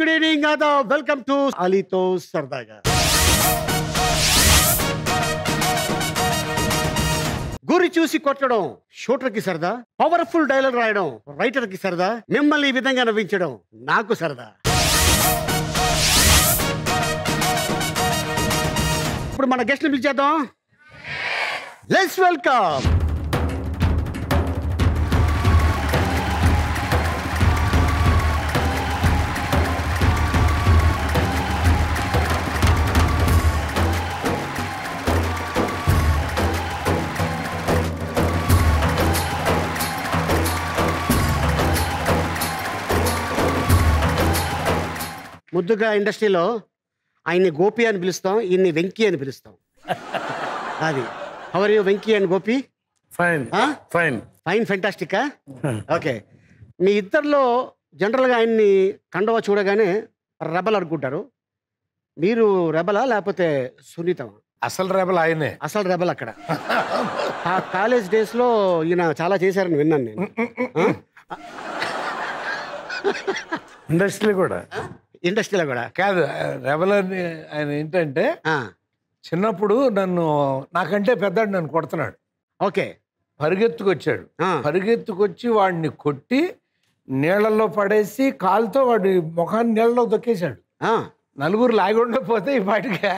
good evening ఆదావ్ welcome to అలీతో సరదాగా గురి చూసి కొట్టడం షూటర్ కి సరదా పవర్ఫుల్ డైలాగ్ రాయడం రైటర్ కి సరదా మిమ్మల్ని ఈ విధంగా నవ్వించడం నాకు సరదా ఇప్పుడు మన గెస్ట్ పిలిచేద్దాం లెట్స్ వెల్కమ్ ముద్దుగా ఇండస్ట్రీలో ఆయన్ని గోపి అని పిలుస్తాం ఈయన్ని వెంకీ అని పిలుస్తాం అది how are you Venky and Gopi fine fine fine ఫెంటాస్టికా ఓకే మీ ఇద్దరిలో జనరల్గా ఆయన్ని కండవ చూడగానే రెబల్ అనుకుంటారు మీరు రెబలా లేకపోతే సున్నితమా అసలు రెబల్ ఆయనే అసలు రెబల్ అక్కడ ఆ కాలేజ్ డేస్లో ఈయన చాలా చేశారని విన్నాను నేను ఇండస్ట్రీ కూడా ఇండస్ట్రీలో కూడా కాదు రెవలర్ ఆయన ఏంటంటే చిన్నప్పుడు నన్ను నాకంటే పెద్దాడు నన్ను కొడుతున్నాడు ఓకే పరిగెత్తుకొచ్చాడు పరిగెత్తుకొచ్చి వాడిని కొట్టి నీళ్లలో పడేసి కాలుతో వాడి ముఖాన్ని నీళ్ళలో దొక్కేశాడు నలుగురు లాగి ఉండకపోతే ఈ పాటిగా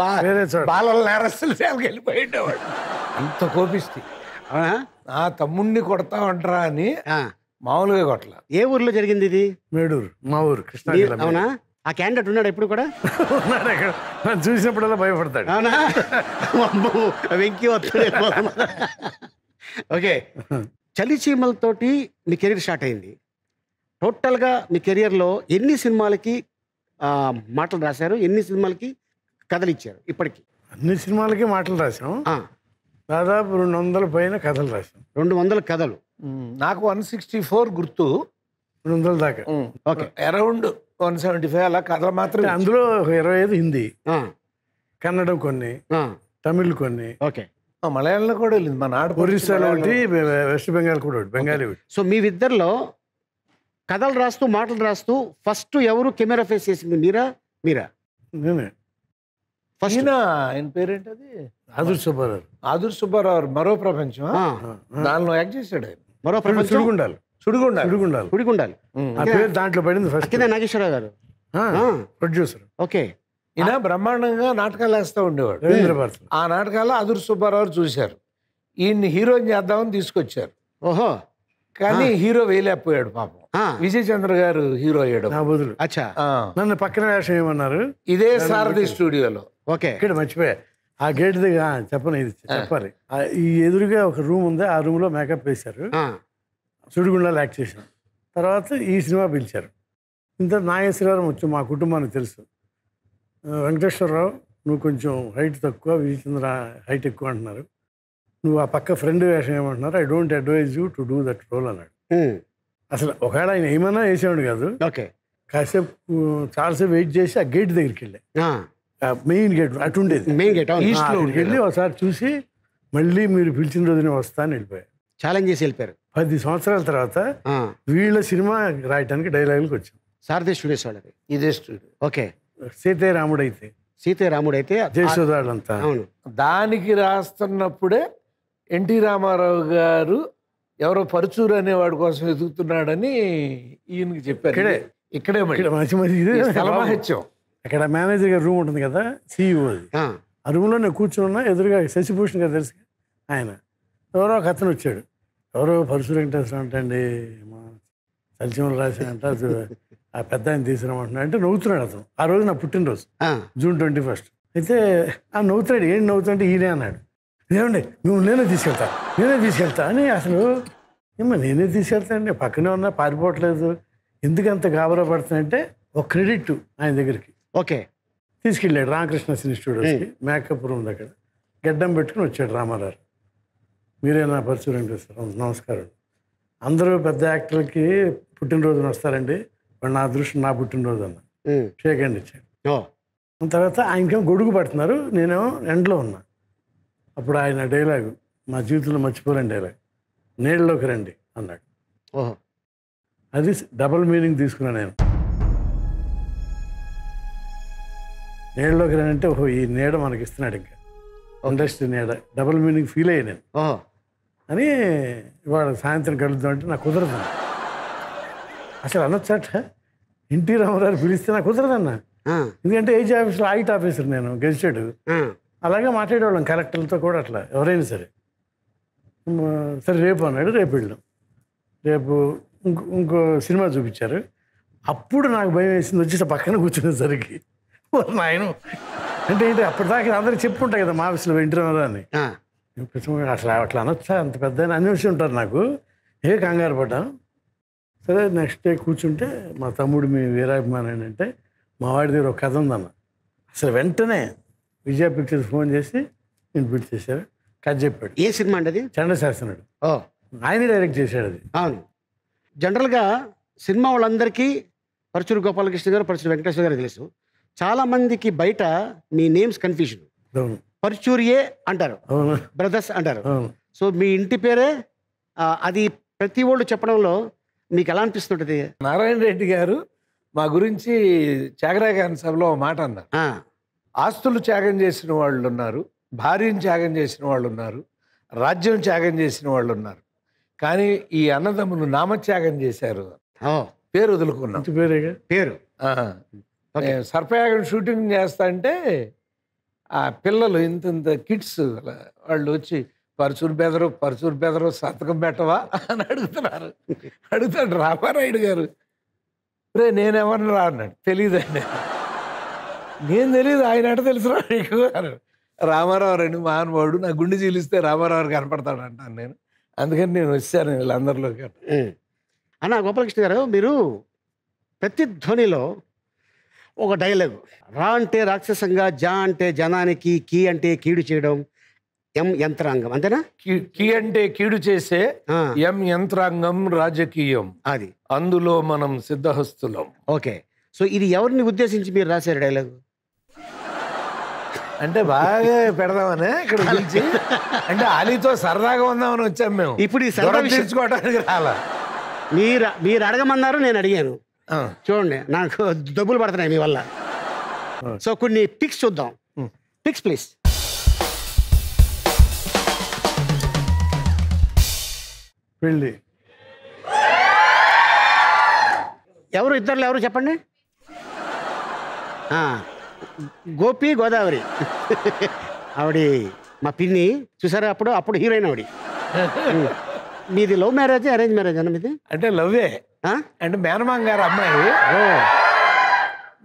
బాలల నేరస్తులు సేవకి ఉండేవాడు అంత కోపిస్తే నా తమ్ముణ్ణి కొడతా ఉంటారా అని మామూలుగా కొట్ల ఏ ఊర్లో జరిగింది ఇది మేడూరు మా ఊరు కృష్ణా అవునా ఆ క్యాండిడేట్ ఉన్నాడు ఎప్పుడు కూడా ఉన్నాడు అక్కడ నన్ను చూసినప్పుడల్లా భయపడతాడు అవునా వెంకీ వస్తాడు ఓకే చలి చీమలతోటి మీ కెరీర్ స్టార్ట్ అయింది టోటల్గా మీ కెరియర్లో ఎన్ని సినిమాలకి మాటలు రాశారు ఎన్ని సినిమాలకి కథలు ఇచ్చారు ఇప్పటికి అన్ని సినిమాలకి మాటలు రాసాం దాదాపు రెండు వందల పైన కథలు రాసాం రెండు వందల కథలు నాకు వన్ సిక్స్టీ ఫోర్ గుర్తు రెండు వందల దాకా okay around one seventy five అలా కథలు మాత్రం అందులో ఇరవై ఐదు హిందీ కన్నడం కొన్ని తమిళ్ కొన్ని ఓకే మలయాళంలో కూడా వెళ్ళింది మన నాడు ఒరిస్సాలో ఒకటి వెస్ట్ బెంగాల్ కూడా ఒకటి బెంగాలీ ఒకటి సో మీ ఇద్దరిలో కథలు రాస్తూ మాటలు రాస్తూ ఫస్ట్ ఎవరు కెమెరా ఫేస్ చేసింది మీరా మీరా నేనే ఫస్ట్ ఆయన పేరేంటది ఆదుర్ సుబ్బారావు ఆదుర్ సుబ్బారావు మరో ప్రపంచం దానిలో యాక్ట్ చేశాడు ఆయన మరో దాంట్లో పడింది ఫస్ట్ నాగేశ్వరరావు గారు ప్రొడ్యూసర్ ఓకే ఈయన బ్రహ్మాండంగా నాటకాలు వేస్తూ ఉండేవాడు రవీంద్రభారత్ ఆ నాటకాలు అదురు సుబ్బారావు చూశారు ఈయన్ని హీరోని చేద్దామని తీసుకొచ్చారు ఓహో కానీ హీరో వేయలేకపోయాడు పాపం విజయ్ చంద్ర గారు హీరో అయ్యాడు అచ్చా నన్ను పక్కన వేషం ఏమన్నారు ఇదే సారథి స్టూడియోలో ఓకే ఇక్కడ మర్చిపోయా ఆ గేట్ దగ్గర చెప్పను ఇది చెప్పాలి ఈ ఎదురుగా ఒక రూమ్ ఉంది ఆ రూమ్ లో మేకప్ వేశారు సుడిగుండాలు యాక్ట్ చేశాను తర్వాత ఈ సినిమా పిలిచారు ఇంత నాగేశ్వరరావు వచ్చి మా కుటుంబానికి తెలుసు వెంకటేశ్వరరావు నువ్వు కొంచెం హైట్ తక్కువ విజయచంద్ర హైట్ ఎక్కువ అంటున్నారు నువ్వు ఆ పక్క ఫ్రెండ్ వేషం ఏమంటున్నారు I don't advise you to do that role అన్నాడు అసలు ఒకవేళ ఆయన ఏమన్నా వేసేవాడు కాదు ఓకే కాసేపు చాలాసేపు వెయిట్ చేసి ఆ గేట్ దగ్గరికి వెళ్ళా మెయిన్ గేట్ అటు ఉండేది మెయిన్ గేట్ ఈస్ట్ లో వెళ్ళి ఒకసారి చూసి మళ్ళీ మీరు పిలిచిన రోజునే వస్తాను వెళ్ళిపోయాను ఛాలెంజ్ చేసి వెళ్ళిపోయారు పది సంవత్సరాల తర్వాత వీళ్ళ సినిమా రాయటానికి డైలాగులకు వచ్చాం సారథి స్టూడియోస్ వాళ్ళకి ఇదే స్టూడియో ఓకే సీతే రాముడు అయితే సీతే రాముడు అయితే జయసుధాళ్ళంతా అంతా దానికి రాస్తున్నప్పుడే ఎన్టీ రామారావు గారు ఎవరో పరుచూరు అనేవాడి కోసం ఎదుగుతున్నాడని ఈయనకి చెప్పారు ఇక్కడే ఇక్కడే మంచి మంచి స్థలమహత్యం అక్కడ మేనేజర్ గారి రూమ్ ఉంటుంది కదా సీఈఓ e ఆ రూమ్లో నేను కూర్చున్నా ఎదురుగా శశిభూషణ్ గారు తెలుసు ఆయన ఎవరో ఒక అతను వచ్చాడు ఎవరో పరుశు వెంకటేశ్వరం అంటండి మా సల్చీమలు ఆ పెద్ద ఆయన తీసుకురామంటున్నా అంటే నవ్వుతున్నాడు అతను ఆ రోజు నా పుట్టినరోజు జూన్ ట్వంటీ ఫస్ట్ అయితే ఆ నవ్వుతాడు ఏం నవ్వుతుంటే ఈయనే అన్నాడు ఏమండి నువ్వు నేనే తీసుకెళ్తా నేనే తీసుకెళ్తా అని అసలు ఏమో నేనే తీసుకెళ్తానండి పక్కనే ఉన్నా పారిపోవట్లేదు ఎందుకంత గాబరా పడుతుందంటే ఒక క్రెడిట్ ఆయన దగ్గరికి ఓకే తీసుకెళ్ళాడు రామకృష్ణ సినీ స్టూడియోస్కి మేకప్ రూమ్ దగ్గర గడ్డం పెట్టుకుని వచ్చాడు రామారావు మీరే నా పరిచయం నమస్కారం అందరూ పెద్ద యాక్టర్లకి పుట్టినరోజున వస్తారండి నా దృష్టి నా పుట్టినరోజు అన్న షేక్ అండి ఇచ్చాడు తర్వాత ఆయనకేం గొడుగు పడుతున్నారు నేను ఎండలో ఉన్నా అప్పుడు ఆయన డైలాగు మా జీవితంలో మర్చిపోలేని డైలాగ్ నీళ్ళలోకి రండి అన్నాడు అది డబుల్ మీనింగ్ తీసుకున్నాను నేను నీడలోకి రానంటే ఓహో ఈ నీడ మనకి ఇస్తున్నాడు ఇంకా ఇండస్ట్రీ నీడ డబుల్ మీనింగ్ ఫీల్ అయ్యి నేను అని ఇవాళ సాయంత్రం కలుద్దాం అంటే నాకు కుదరదు అసలు అనొచ్చట ఎన్టీ రామారావు పిలిస్తే నాకు కుదరదన్న ఎందుకంటే ఏజ్ ఆఫీసులో ఐట్ ఆఫీసర్ నేను గెలిచాడు అలాగే మాట్లాడేవాళ్ళం కలెక్టర్లతో కూడా అట్లా ఎవరైనా సరే సరే రేపు అన్నాడు రేపు వెళ్ళాం రేపు ఇంకో ఇంకో సినిమా చూపించారు అప్పుడు నాకు భయం వేసింది వచ్చి పక్కన కూర్చునేసరికి ఆయన అంటే ఏంటి అప్పటిదాకా అందరూ ఉంటాయి కదా మా ఆఫీస్లో వెంటరావు అని అసలు అట్లా అనొచ్చా అంత పెద్ద అనేసి ఉంటారు నాకు ఏ కంగారు పడ్డాను సరే నెక్స్ట్ డే కూర్చుంటే మా తమ్ముడు మీ వీరాభిమాని ఏంటంటే మా వాడి దగ్గర ఒక కథ ఉందన్న అసలు వెంటనే విజయ పిక్చర్స్ ఫోన్ చేసి నేను పిలిచి చేశారు కథ చెప్పాడు ఏ సినిమా అండి అది చండశాసనుడు ఓ ఆయన డైరెక్ట్ చేశాడు అది అవును జనరల్గా సినిమా వాళ్ళందరికీ పరచూరు గోపాలకృష్ణ గారు పరచూరు వెంకటేశ్వర గారు తెలుసు చాలామందికి బయట మీ నేమ్స్ కన్ఫ్యూజన్ పర్చూరియే అంటారు బ్రదర్స్ అంటారు సో మీ ఇంటి పేరే అది ప్రతి ఓళ్ళు చెప్పడంలో మీకు ఎలా అనిపిస్తుంటది నారాయణ రెడ్డి గారు మా గురించి చాగరా సభలో మాట అన్నారు ఆస్తులు త్యాగం చేసిన వాళ్ళు ఉన్నారు భార్యను త్యాగం చేసిన వాళ్ళు ఉన్నారు రాజ్యం త్యాగం చేసిన వాళ్ళు ఉన్నారు కానీ ఈ అన్నదమ్ములు నామత్యాగం చేశారు పేరు వదులుకున్నాం పేరు సర్పయాగం షూటింగ్ చేస్తా అంటే ఆ పిల్లలు ఇంత ఇంత కిడ్స్ వాళ్ళు వచ్చి పరుచూరు బెదరు పరుచూరు బెదరు సంతకం పెట్టవా అని అడుగుతున్నారు అడుగుతాడు రామారాయుడు గారు రే నేనెవరిని రా అన్నాడు తెలియదు అండి నేను తెలియదు ఆయన అంటే తెలుసురా నీకు రామారావు రండి మహానుభావుడు నా గుండె చీలిస్తే రామారావు కనపడతాడు అంటాను నేను అందుకని నేను వచ్చాను వీళ్ళందరిలోకి అన్న గోపాలకృష్ణ గారు మీరు ప్రతి ధ్వనిలో ఒక డైలాగ్ రా అంటే రాక్షసంగా జా అంటే జనానికి కీ అంటే కీడు చేయడం ఎం యంత్రాంగం అంతేనా కీ అంటే కీడు చేసే ఎం యంత్రాంగం రాజకీయం అది అందులో మనం సిద్ధహస్తులం ఓకే సో ఇది ఎవరిని ఉద్దేశించి మీరు రాశారు డైలాగ్ అంటే బాగా పెడదామనే ఇక్కడ పిలిచి అంటే అలీతో సరదాగా ఉందామని వచ్చాం మేము ఇప్పుడు ఈ సరదా తీర్చుకోవడానికి రాలా మీరు మీరు అడగమన్నారు నేను అడిగాను చూడండి నాకు డబ్బులు పడుతున్నాయి మీ వల్ల సో కొన్ని పిక్స్ చూద్దాం పిక్స్ ప్లీజ్ పెళ్ళి ఎవరు ఇద్దరు ఎవరు చెప్పండి గోపి గోదావరి ఆవిడ మా పిన్ని చూసారా అప్పుడు అప్పుడు హీరోయిన్ ఆవిడ మీది లవ్ మ్యారేజ్ అరేంజ్ మ్యారేజ్ అన్న మీది అంటే లవ్వే అంటే మేనమాంగ్ గారు అమ్మాయి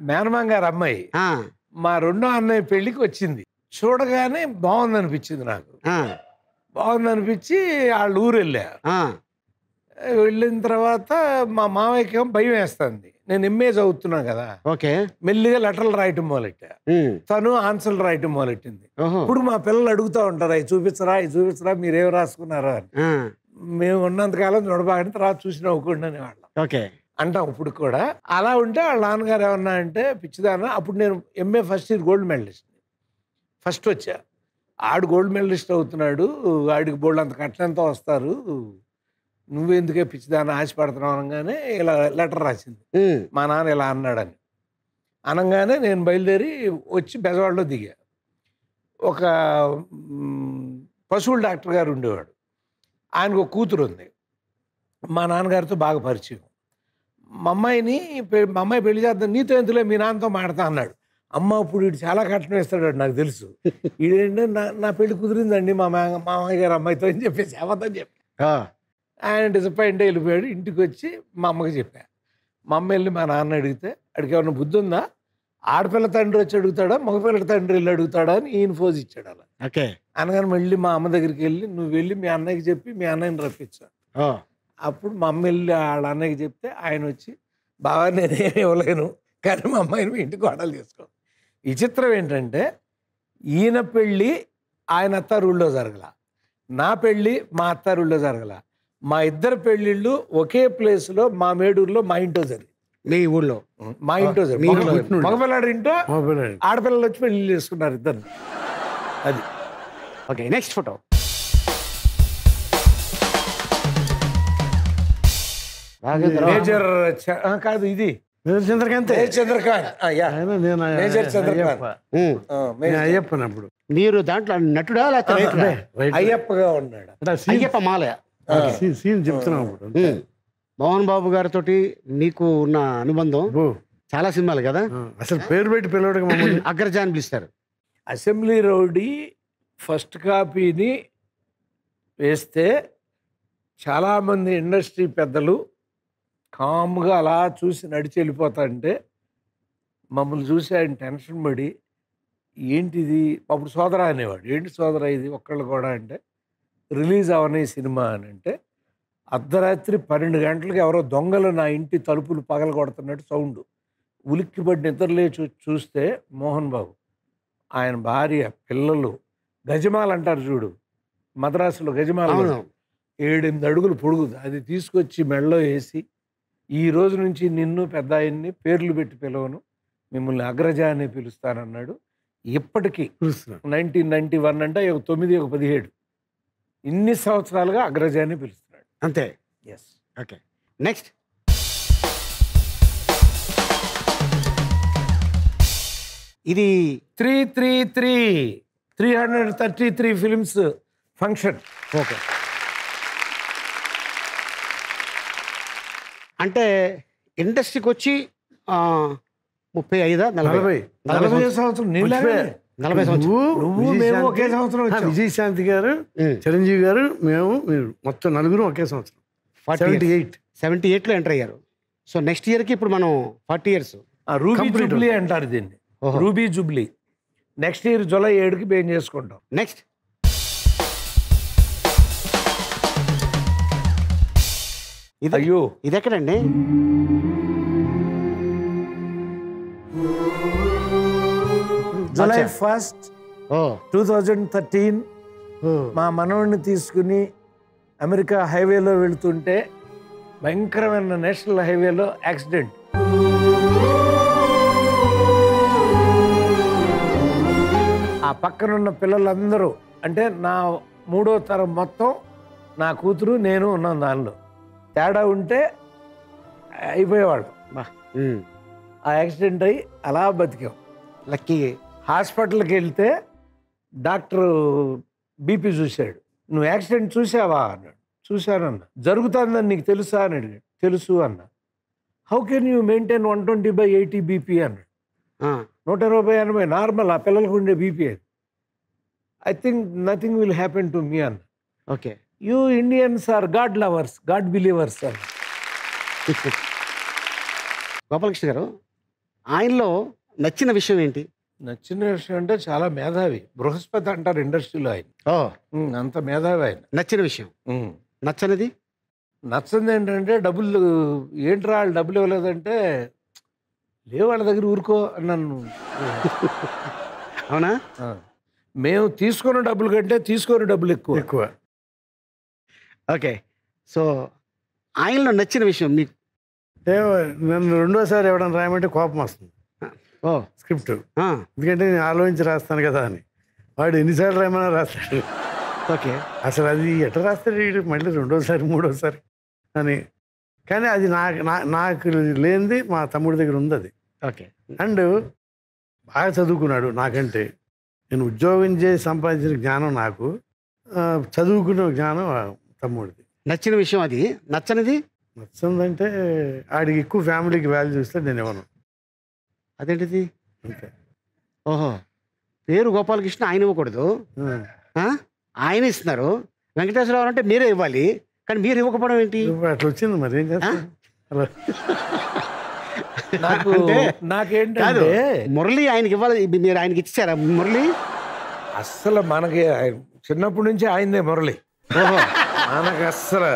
మేనమాంగ్ గారు అమ్మాయి మా రెండో అన్నయ్య పెళ్లికి వచ్చింది చూడగానే బాగుంది అనిపించింది నాకు బాగుంది అనిపించి వాళ్ళు ఊరు వెళ్ళా వెళ్ళిన తర్వాత మా మామయ్యకేం భయం వేస్తుంది నేను ఎంఏ చదువుతున్నాను కదా ఓకే మెల్లిగా లెటర్లు రాయటం మొదలెట్టా తను ఆన్సర్లు రాయటం మొదలెట్టింది ఇప్పుడు మా పిల్లలు అడుగుతూ ఉంటారు అవి చూపించరా అవి చూపించరా ఏమి రాసుకున్నారా అని మేము ఉన్నంతకాలం చూడబాగానే తర్వాత చూసి నవ్వుకోండి అనేవాళ్ళం ఓకే అంటాం ఇప్పుడు కూడా అలా ఉంటే వాళ్ళ నాన్నగారు ఏమన్నా అంటే పిచ్చిదాన అప్పుడు నేను MA first year gold medallist first వచ్చా ఆడు గోల్డ్ మెడలిస్ట్ అవుతున్నాడు ఆడికి బోల్డ్ అంత కట్నంతా వస్తారు నువ్వెందుకే పిచ్చిదాన్ని ఆశపడుతున్నావు అనగానే ఇలా లెటర్ రాసింది మా నాన్న ఇలా అన్నాడని అనగానే నేను బయలుదేరి వచ్చి బెజవాడలో దిగా ఒక పశువుల డాక్టర్ గారు ఉండేవాడు ఆయనకు ఒక కూతురు ఉంది మా నాన్నగారితో బాగా పరిచయం మా అమ్మాయిని మా అమ్మాయి పెళ్లి చేద్దాం నీతో ఎందులో మీ నాన్నతో మాడతా అన్నాడు అమ్మ ఇప్పుడు వీడు చాలా కట్నం ఇస్తాడు నాకు తెలుసు ఏంటంటే నా నా పెళ్లి కుదిరిందండి మా మామయ్య గారు అమ్మాయితో అని చెప్పేసి అవద్దని చెప్పి ఆయన డిసప్పాయింట్ వెళ్ళిపోయాడు ఇంటికి వచ్చి మా అమ్మకి చెప్పా మా అమ్మ వెళ్ళి మా నాన్న అడిగితే అడిగి ఏమన్నా బుద్ధి ఉందా ఆడపిల్ల తండ్రి వచ్చి అడుగుతాడా మగపిల్ల తండ్రి వెళ్ళి అడుగుతాడా అని ఈయన ఫోజ్ ఇచ్చాడు అలా ఓకే అనగానే మళ్ళీ మా అమ్మ దగ్గరికి వెళ్ళి నువ్వు వెళ్ళి మీ అన్నయ్యకి చెప్పి మీ అన్నయ్యని రప్పించా అప్పుడు మా అమ్మ వెళ్ళి వాళ్ళ అన్నయ్యకి చెప్తే ఆయన వచ్చి బాగా నేను ఇవ్వలేను కానీ మా అమ్మాయిని ఇంటికి వాడాలి తీసుకో విచిత్రం ఏంటంటే ఈయన పెళ్ళి ఆయన అత్తారుళ్ళో జరగల నా పెళ్ళి మా అత్తారుళ్ళో జరగల మా ఇద్దరు పెళ్ళిళ్ళు ఒకే ప్లేస్లో మా మేడూరులో మా ఇంట్లో జరిగింది మీ ఊళ్ళో మా ఇంట్లో మగపిల్లాడు ఇంట్లో ఆడపిల్లలు వచ్చి పెళ్లి చేసుకున్నారు ఇద్దరు అది ఓకే నెక్స్ట్ ఫోటో మేజర్ కాదు ఇది చంద్రకాంత్ చంద్రకాంత్ మేజర్ చంద్రకాంత్ అయ్యప్ప అప్పుడు మీరు దాంట్లో నటుడా లేకపోతే అయ్యప్పగా ఉన్నాడు అయ్యప్ప మాలయ సీన్ చెప్తున్నాం అప్పుడు భవన్ బాబు గారితో నీకు ఉన్న అనుబంధం చాలా సినిమాలు కదా అసలు పేరు పెట్టి మమ్మల్ని అగ్రజాన్ పిలుస్తారు అసెంబ్లీ రౌడీ ఫస్ట్ కాపీని వేస్తే చాలామంది ఇండస్ట్రీ పెద్దలు కామ్గా అలా చూసి నడిచి వెళ్ళిపోతాంటే మమ్మల్ని చూసి ఆయన టెన్షన్ పడి ఏంటిది అప్పుడు సోదరా అనేవాడు ఏంటి సోదరా ఇది ఒక్కళ్ళు కూడా అంటే రిలీజ్ అవనే సినిమా అని అంటే అర్ధరాత్రి పన్నెండు గంటలకు ఎవరో దొంగలు నా ఇంటి తలుపులు కొడుతున్నట్టు సౌండ్ ఉలిక్కిపడి నిద్రలేచి చూస్తే మోహన్ బాబు ఆయన భార్య పిల్లలు గజమాలు అంటారు చూడు మద్రాసులో గజమాల ఏడెనిమిది అడుగులు పొడుగుదు అది తీసుకొచ్చి మెడలో వేసి ఈ రోజు నుంచి నిన్ను పెద్ద ఆయన్ని పేర్లు పెట్టి పిలవను మిమ్మల్ని అగ్రజ అని పిలుస్తానన్నాడు ఇప్పటికీ నైన్టీన్ నైన్టీ వన్ అంటే ఒక తొమ్మిది ఒక పదిహేడు ఇన్ని సంవత్సరాలుగా అగ్రజాన్ని పిలుస్తాను అంతే ఎస్ ఓకే నెక్స్ట్ ఇది three three three three hundred thirty three films function okay అంటే ఇండస్ట్రీకి వచ్చి ముప్పై ఐదా నలభై నలభై సంవత్సరం నలభై నువ్వు మేము ఒకే సంవత్సరం విజయశాంతి గారు చిరంజీవి గారు మేము మీరు మొత్తం నలుగురు ఒకే సంవత్సరం సెవెంటీ ఎయిట్ సెవెంటీ ఎయిట్లో ఎంటర్ అయ్యారు సో నెక్స్ట్ ఇయర్కి ఇప్పుడు మనం ఫార్టీ ఇయర్స్ రూబీ జూబ్లీ అంటారు దీన్ని ruby jubilee next year July ఏడుకి మేము చేసుకుంటాం నెక్స్ట్ ఇది అయ్యో ఇది ఎక్కడండి July first two thousand thirteen మా మనవడిని తీసుకుని అమెరికా హైవేలో వెళుతుంటే భయంకరమైన నేషనల్ హైవేలో యాక్సిడెంట్ ఆ పక్కనున్న పిల్లలందరూ అంటే నా మూడో తరం మొత్తం నా కూతురు నేను ఉన్నాను దానిలో తేడా ఉంటే అయిపోయేవాడు ఆ యాక్సిడెంట్ అయి అలా బతికాం లక్కీ హాస్పిటల్కి వెళ్తే డాక్టరు బీపీ చూశాడు నువ్వు యాక్సిడెంట్ చూసావా అన్నాడు చూశానన్న జరుగుతుందని నీకు తెలుసా అని అడిగాడు తెలుసు అన్న how can you maintain one twenty by eighty BP అన్నాడు నూట ఇరవై ఎనభై నార్మల్ ఆ పిల్లలకు ఉండే బీపీ అది I think nothing will happen to me అన్న okay you Indians are god lovers god believers అన్న గోపాలకృష్ణ గారు ఆయనలో నచ్చిన విషయం ఏంటి నచ్చిన విషయం అంటే చాలా మేధావి బృహస్పతి అంటారు ఇండస్ట్రీలో ఆయన అంత మేధావి ఆయన నచ్చిన విషయం నచ్చనిది నచ్చింది ఏంటంటే డబ్బులు ఏంటి వాళ్ళు డబ్బులు ఇవ్వలేదంటే లేవు వాళ్ళ దగ్గర ఊరుకో నన్ను అవునా మేము తీసుకున్న డబ్బుల కంటే తీసుకోని డబ్బులు ఎక్కువ ఎక్కువ ఓకే సో ఆయనలో నచ్చిన విషయం మీకు నన్ను రెండోసారి ఇవ్వడం రాయమంటే కోపం వస్తుంది ఓ స్క్రిప్ట్ ఎందుకంటే నేను ఆలోచించి రాస్తాను కదా అని వాడు ఎన్నిసార్లు రాయమన్నా రాస్తాడు ఓకే అసలు అది ఎట్లా రాస్తాడు మళ్ళీ రెండోసారి మూడోసారి అని కానీ అది నాకు నాకు లేనిది మా తమ్ముడి దగ్గర ఉంది అది ఓకే అండ్ బాగా చదువుకున్నాడు నాకంటే నేను ఉద్యోగం చేసి సంపాదించిన జ్ఞానం నాకు చదువుకున్న జ్ఞానం తమ్ముడిది నచ్చిన విషయం అది నచ్చనిది నచ్చిందంటే ఆడికి ఎక్కువ ఫ్యామిలీకి వాల్యూ చూస్తే నేను ఇవ్వను అదేంటిది ఓహో పేరు గోపాలకృష్ణ ఆయన ఇవ్వకూడదు ఆయన ఇస్తున్నారు వెంకటేశ్వరరావు అంటే మీరే ఇవ్వాలి కానీ మీరు ఇవ్వకపోవడం ఏంటి అట్లా వచ్చింది మరి ఏం నాకు అంటే నాకేంటంటే మురళి ఆయనకి ఇవ్వాలి మీరు ఆయనకి ఇచ్చారా మురళి అస్సలు మనకి చిన్నప్పటి నుంచి ఆయనే మురళి మనకి అస్సలు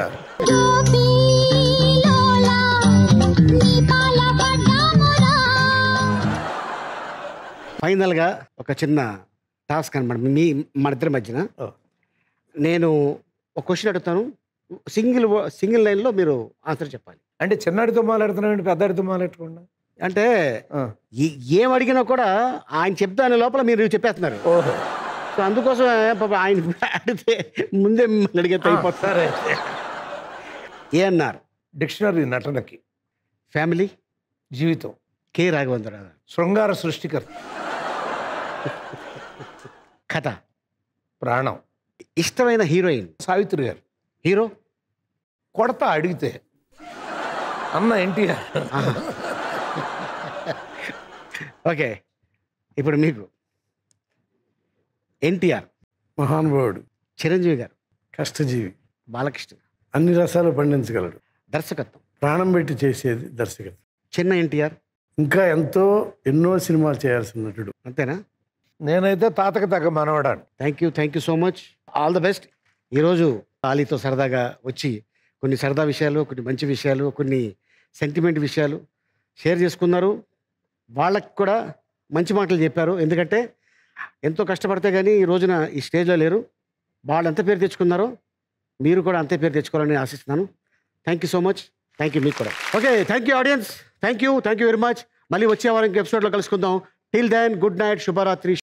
ఫైనల్గా ఒక చిన్న టాస్క్ అనమాట మీ మన ఇద్దరి మధ్యన నేను ఒక క్వశ్చన్ అడుగుతాను సింగిల్ సింగిల్ లైన్లో మీరు ఆన్సర్ చెప్పాలి అంటే చిన్నాడితో మాట్లాడుతున్నాం అడితో మాట్లాడకుండా అంటే ఏం అడిగినా కూడా ఆయన చెప్తానే లోపల మీరు చెప్పేస్తున్నారు ఓహో సో అందుకోసం ఆయన అడిగితే ముందే మిమ్మల్ని తగ్గిపోతారు ఏ ఏఎన్ఆర్ డిక్షనరీ నటనకి ఫ్యామిలీ జీవితం కే రాఘవేంద్రరావు శృంగార సృష్టికర్త కథ ప్రాణం ఇష్టమైన హీరోయిన్ సావిత్రి గారు హీరో కొడత అడిగితే అన్న ఎన్టీఆర్ ఓకే ఇప్పుడు మీకు ఎన్టీఆర్ మహానుభావుడు చిరంజీవి గారు కష్టజీవి బాలకృష్ణ అన్ని రసాలు పండించగలడు దర్శకత్వం ప్రాణం పెట్టి చేసేది దర్శకత్వం చిన్న ఎన్టీఆర్ ఇంకా ఎంతో ఎన్నో సినిమాలు చేయాల్సిన నటుడు అంతేనా నేనైతే తాతకు తగ్గ మనవడాను thank you thank you so much all the best ఈరోజు ఆలీతో సరదాగా వచ్చి కొన్ని సరదా విషయాలు కొన్ని మంచి విషయాలు కొన్ని సెంటిమెంట్ విషయాలు షేర్ చేసుకున్నారు వాళ్ళకి కూడా మంచి మాటలు చెప్పారు ఎందుకంటే ఎంతో కష్టపడితే కానీ ఈ రోజున ఈ స్టేజ్లో లేరు వాళ్ళు ఎంత పేరు తెచ్చుకున్నారో మీరు కూడా అంతే పేరు తెచ్చుకోవాలని ఆశిస్తున్నాను thank you so much thank you మీకు కూడా okay thank you audience thank you thank you very much మళ్ళీ వచ్చే వారం ఎపిసోడ్లో కలుసుకుందాం టిల్ దెన్ గుడ్ నైట్ శుభరాత్రి